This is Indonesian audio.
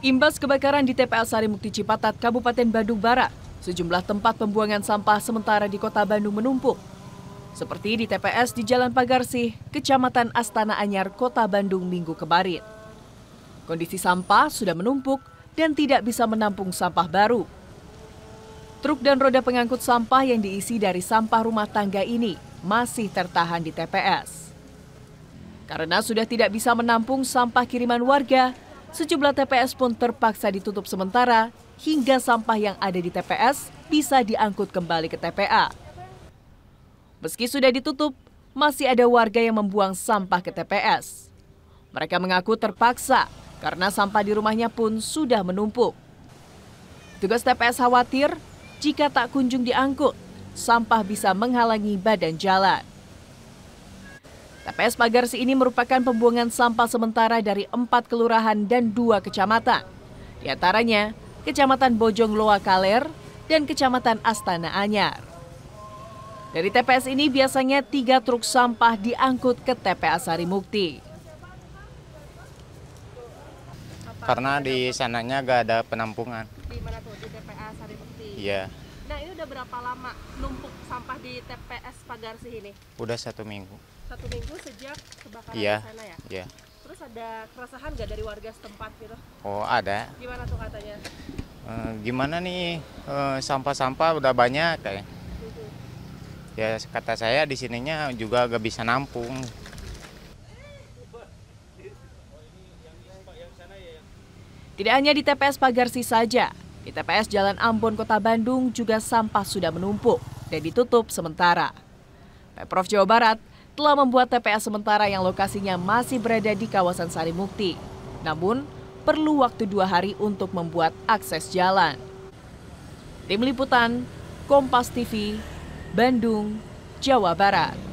Imbas kebakaran di TPA Sari Mukti Cipatat, Kabupaten Bandung Barat, sejumlah tempat pembuangan sampah sementara di kota Bandung menumpuk. Seperti di TPS di Jalan Pagarsih, Kecamatan Astana Anyar, Kota Bandung minggu kemarin. Kondisi sampah sudah menumpuk dan tidak bisa menampung sampah baru. Truk dan roda pengangkut sampah yang diisi dari sampah rumah tangga ini masih tertahan di TPS. Karena sudah tidak bisa menampung sampah kiriman warga, sejumlah TPS pun terpaksa ditutup sementara hingga sampah yang ada di TPS bisa diangkut kembali ke TPA. Meski sudah ditutup, masih ada warga yang membuang sampah ke TPS. Mereka mengaku terpaksa karena sampah di rumahnya pun sudah menumpuk. Tugas TPS khawatir jika tak kunjung diangkut, sampah bisa menghalangi badan jalan. TPS Pagarsi ini merupakan pembuangan sampah sementara dari empat kelurahan dan dua kecamatan. Di antaranya, Kecamatan Bojong Loa Kaler dan Kecamatan Astana Anyar. Dari TPS ini biasanya tiga truk sampah diangkut ke TPA Sari Mukti. Karena di sananya gak ada penampungan. Di mana tuh? Di TPA Sari Mukti? Iya. Nah ini udah berapa lama numpuk sampah di TPS Pagarsi ini? Udah satu minggu satu minggu sejak kebakaran iya, di sana ya? Iya. Terus ada keresahan nggak dari warga setempat gitu? Oh ada. Gimana tuh katanya? E, gimana nih eh, sampah-sampah e, udah banyak kayak. Gitu. Ya kata saya di sininya juga gak bisa nampung. Tidak hanya di TPS Pagarsi saja, di TPS Jalan Ambon Kota Bandung juga sampah sudah menumpuk dan ditutup sementara. Pemprov Jawa Barat telah membuat TPA sementara yang lokasinya masih berada di kawasan Sari Mukti. Namun, perlu waktu dua hari untuk membuat akses jalan. Tim Liputan, Kompas TV, Bandung, Jawa Barat.